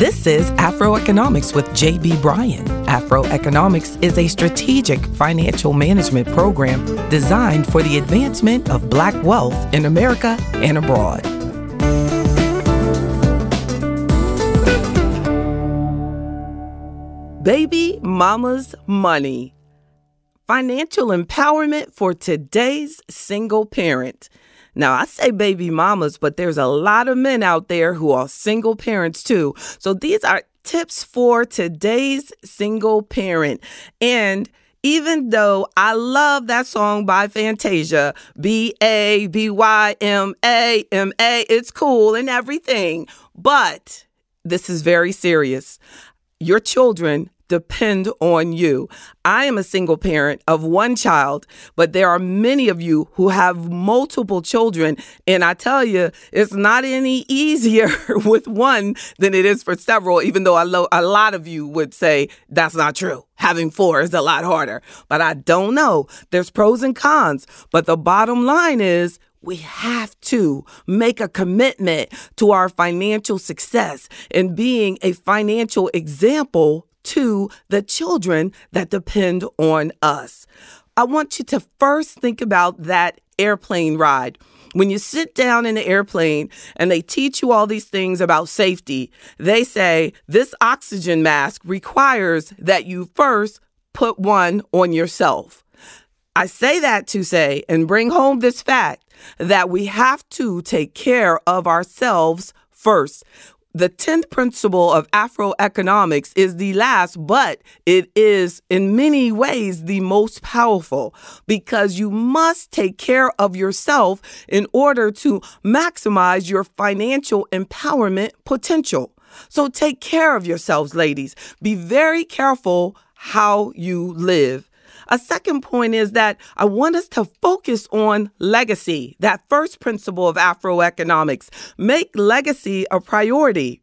This is Afroeconomics with J.B. Bryan. Afroeconomics is a strategic financial management program designed for the advancement of black wealth in America and abroad. Baby Mama's Money Financial Empowerment for Today's Single Parent. Now, I say baby mamas, but there's a lot of men out there who are single parents too. So these are tips for today's single parent. And even though I love that song by Fantasia, B A B Y M A M A, it's cool and everything, but this is very serious. Your children depend on you. I am a single parent of one child, but there are many of you who have multiple children. And I tell you, it's not any easier with one than it is for several, even though lo- a lot of you would say that's not true. Having four is a lot harder. But I don't know. There's pros and cons. But the bottom line is, we have to make a commitment to our financial success and being a financial example to the children that depend on us. I want you to first think about that airplane ride. When you sit down in the airplane and they teach you all these things about safety, they say this oxygen mask requires that you first put one on yourself. I say that to say and bring home this fact that we have to take care of ourselves first the 10th principle of Afro economics is the last, but it is in many ways the most powerful because you must take care of yourself in order to maximize your financial empowerment potential. So take care of yourselves, ladies. Be very careful how you live a second point is that I want us to focus on legacy, that first principle of Afroeconomics. Make legacy a priority.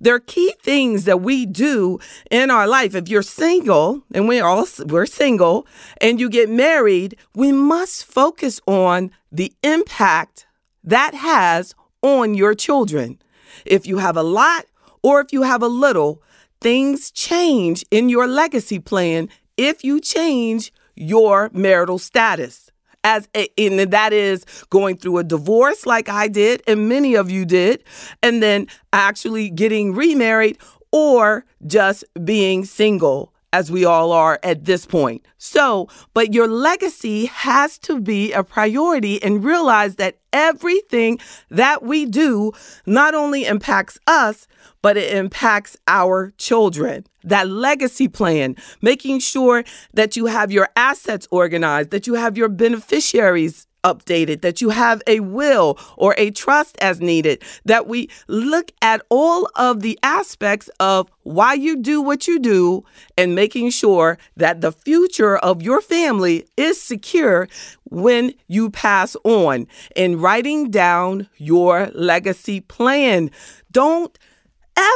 There are key things that we do in our life. If you're single, and we all we're single, and you get married, we must focus on the impact that has on your children. If you have a lot or if you have a little, things change in your legacy plan if you change your marital status as a, and that is going through a divorce like I did and many of you did and then actually getting remarried or just being single as we all are at this point. So, but your legacy has to be a priority and realize that everything that we do not only impacts us, but it impacts our children. That legacy plan, making sure that you have your assets organized, that you have your beneficiaries updated, that you have a will or a trust as needed, that we look at all of the aspects of why you do what you do and making sure that the future of your family is secure when you pass on in writing down your legacy plan. Don't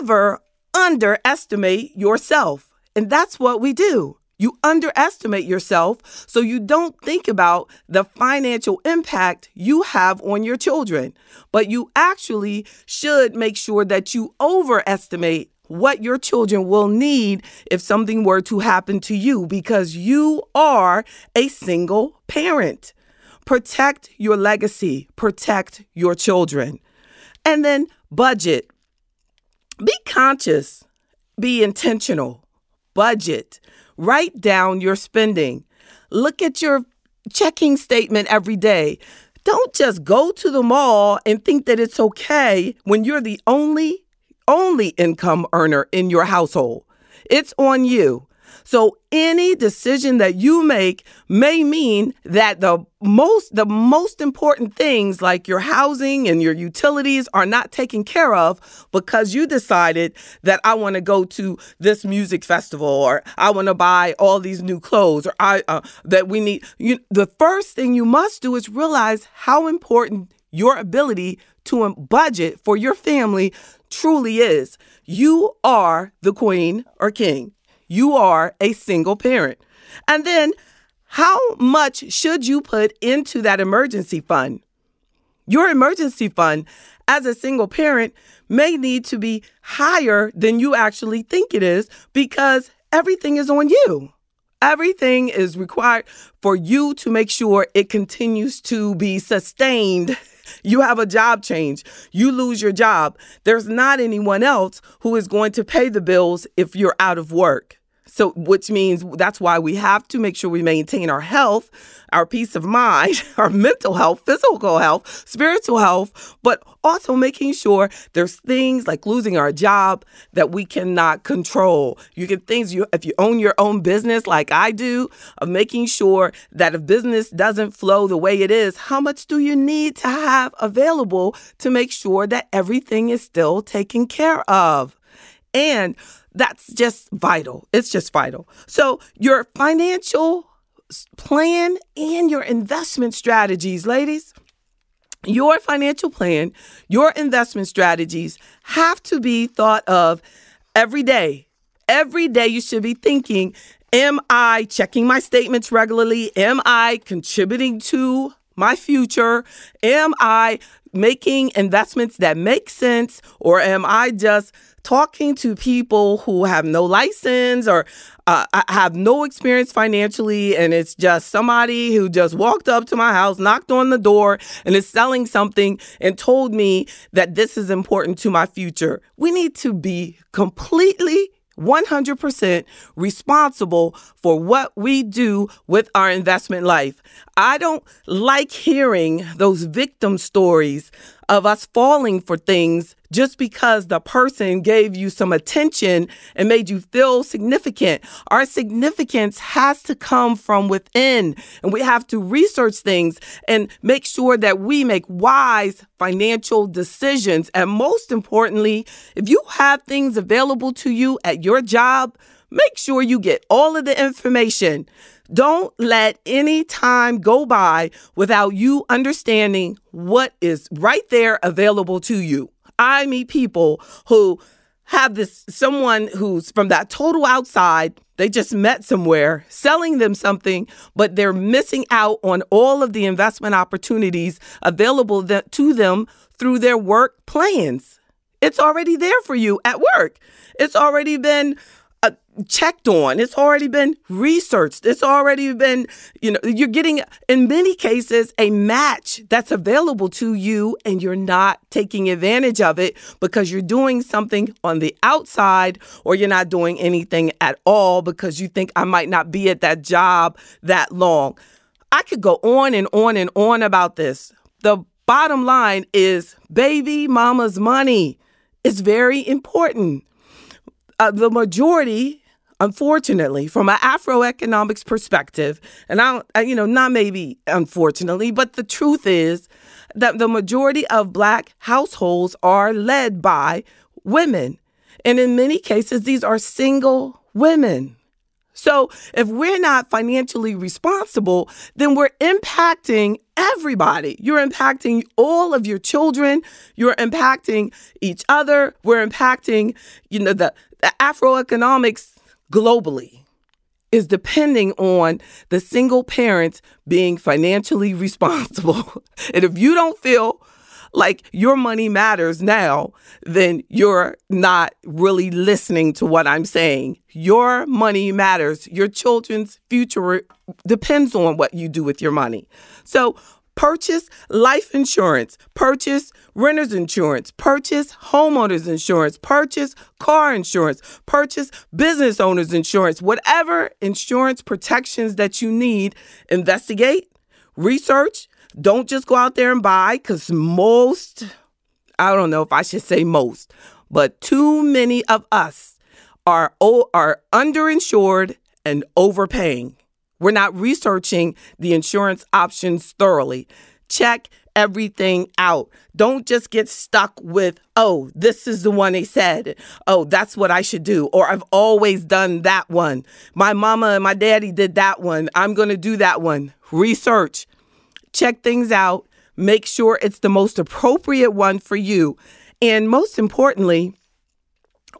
ever underestimate yourself. And that's what we do. You underestimate yourself, so you don't think about the financial impact you have on your children. But you actually should make sure that you overestimate what your children will need if something were to happen to you because you are a single parent. Protect your legacy, protect your children. And then budget. Be conscious, be intentional budget. Write down your spending. Look at your checking statement every day. Don't just go to the mall and think that it's okay when you're the only only income earner in your household. It's on you. So any decision that you make may mean that the most the most important things like your housing and your utilities are not taken care of because you decided that I want to go to this music festival or I want to buy all these new clothes or I uh, that we need you, the first thing you must do is realize how important your ability to budget for your family truly is. You are the queen or king you are a single parent. And then how much should you put into that emergency fund? Your emergency fund as a single parent may need to be higher than you actually think it is because everything is on you. Everything is required for you to make sure it continues to be sustained You have a job change. You lose your job. There's not anyone else who is going to pay the bills if you're out of work. So, which means that's why we have to make sure we maintain our health, our peace of mind, our mental health, physical health, spiritual health, but also making sure there's things like losing our job that we cannot control. You can things you if you own your own business like I do, of making sure that if business doesn't flow the way it is, how much do you need to have available to make sure that everything is still taken care of? And that's just vital. It's just vital. So, your financial plan and your investment strategies, ladies, your financial plan, your investment strategies have to be thought of every day. Every day you should be thinking, am I checking my statements regularly? Am I contributing to my future? Am I making investments that make sense or am I just talking to people who have no license or uh, have no experience financially and it's just somebody who just walked up to my house knocked on the door and is selling something and told me that this is important to my future we need to be completely 100% responsible for what we do with our investment life. I don't like hearing those victim stories of us falling for things just because the person gave you some attention and made you feel significant. Our significance has to come from within, and we have to research things and make sure that we make wise financial decisions. And most importantly, if you have things available to you at your job, make sure you get all of the information. Don't let any time go by without you understanding what is right there available to you. I meet people who have this someone who's from that total outside, they just met somewhere, selling them something, but they're missing out on all of the investment opportunities available to them through their work plans. It's already there for you at work. It's already been checked on. It's already been researched. It's already been, you know, you're getting, in many cases, a match that's available to you and you're not taking advantage of it because you're doing something on the outside or you're not doing anything at all because you think I might not be at that job that long. I could go on and on and on about this. The bottom line is baby mama's money is very important. Uh, the majority unfortunately, from an Afroeconomics perspective, and I, uh, you know, not maybe unfortunately, but the truth is that the majority of black households are led by women. And in many cases, these are single women. So if we're not financially responsible, then we're impacting everybody. You're impacting all of your children. You're impacting each other. We're impacting, you know, the, the Afroeconomics globally is depending on the single parent being financially responsible. and if you don't feel like your money matters now, then you're not really listening to what I'm saying. Your money matters. Your children's future depends on what you do with your money. So, Purchase life insurance, purchase renter's insurance, purchase homeowner's insurance, purchase car insurance, purchase business owner's insurance, whatever insurance protections that you need, investigate, research. Don't just go out there and buy because most, I don't know if I should say most, but too many of us are, are underinsured and overpaying. We're not researching the insurance options thoroughly. Check everything out. Don't just get stuck with, oh, this is the one they said. Oh, that's what I should do. Or I've always done that one. My mama and my daddy did that one. I'm going to do that one. Research, check things out, make sure it's the most appropriate one for you. And most importantly,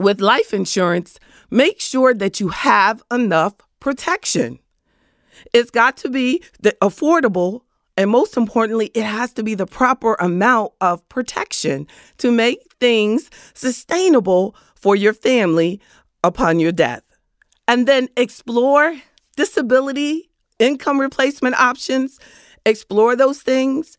with life insurance, make sure that you have enough protection. It's got to be affordable. And most importantly, it has to be the proper amount of protection to make things sustainable for your family upon your death. And then explore disability, income replacement options, explore those things.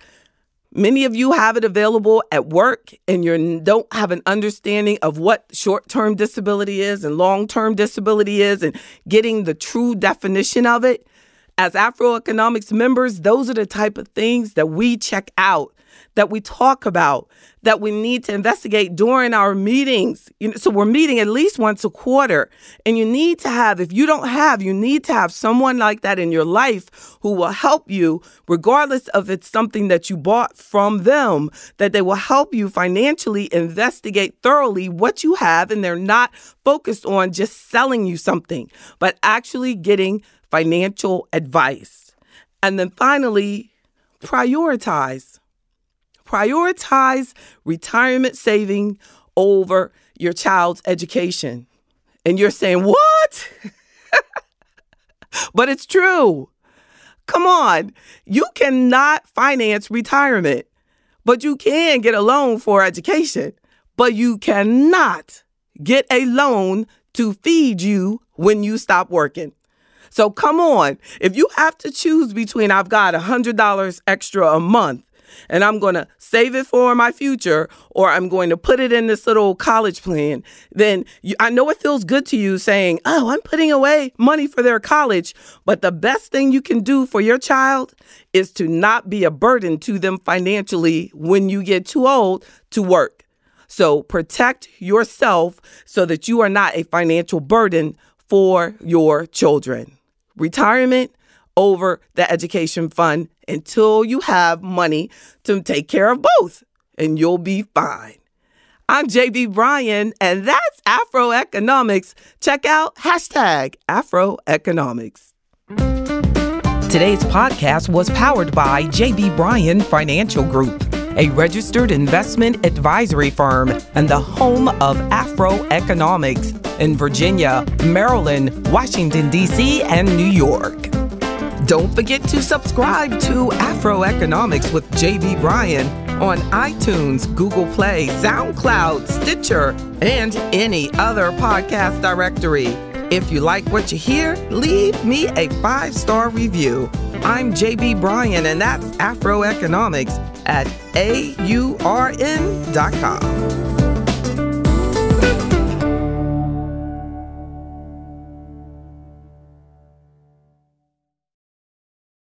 Many of you have it available at work and you don't have an understanding of what short term disability is and long term disability is and getting the true definition of it. As Afroeconomics members, those are the type of things that we check out, that we talk about, that we need to investigate during our meetings. You know, so we're meeting at least once a quarter. And you need to have, if you don't have, you need to have someone like that in your life who will help you, regardless of it's something that you bought from them, that they will help you financially investigate thoroughly what you have. And they're not focused on just selling you something, but actually getting financial advice. And then finally, prioritize. Prioritize retirement saving over your child's education. And you're saying, what? but it's true. Come on, you cannot finance retirement, but you can get a loan for education, but you cannot get a loan to feed you when you stop working. So come on. If you have to choose between I've got $100 extra a month and I'm going to save it for my future or I'm going to put it in this little college plan, then you, I know it feels good to you saying, oh, I'm putting away money for their college. But the best thing you can do for your child is to not be a burden to them financially when you get too old to work. So protect yourself so that you are not a financial burden for your children retirement over the education fund until you have money to take care of both, and you'll be fine. I'm JB Bryan, and that's Afro Economics. Check out hashtag Afro Economics. Today's podcast was powered by JB Bryan Financial Group, a registered investment advisory firm and the home of Afro Economics in Virginia, Maryland, Washington, D.C., and New York. Don't forget to subscribe to Afro Economics with J.B. Bryan on iTunes, Google Play, SoundCloud, Stitcher, and any other podcast directory. If you like what you hear, leave me a five star review. I'm JB Bryan, and that's Afro Economics at aurn.com.